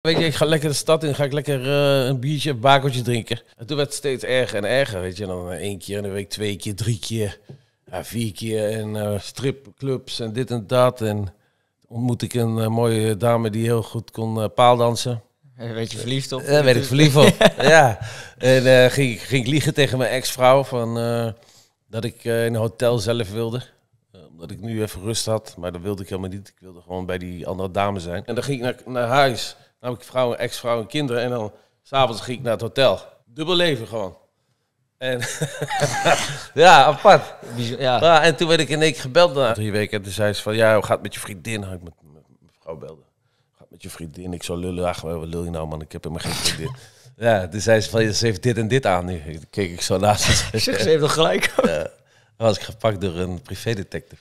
Weet je, ik ga lekker de stad in, ga ik lekker eh, een biertje, een bakeltje drinken. En toen werd het steeds erger en erger, weet je. Dan eh, één keer in de week, twee keer, drie keer, ja, vier keer. En eh, stripclubs en dit en dat. En ontmoet ik een mooie dame die heel goed kon paaldansen. Weet je verliefd op? Ja, werd ik verliefd op, ja. En ging, ging ik liegen tegen mijn ex-vrouw van, dat ik in een hotel zelf wilde omdat ik nu even rust had, maar dat wilde ik helemaal niet. Ik wilde gewoon bij die andere dame zijn. En dan ging ik naar, naar huis namelijk vrouwen, ik ex-vrouw en kinderen. En dan s'avonds ging ik naar het hotel. Dubbel leven gewoon. En ja, apart. Ja. ja. en toen werd ik in één keer gebeld na drie weken. En toen zei ze van, ja, hoe gaat met je vriendin? Had ik met, mijn vrouw belde. Gaat met je vriendin? Ik zo lullen. Ach, wat lul je nou, man? Ik heb helemaal geen vriendin. ja, toen zei ze van, ze heeft dit en dit aan nu. keek ik zo naast. ze heeft nog gelijk. ja. Dan was ik gepakt door een privédetective.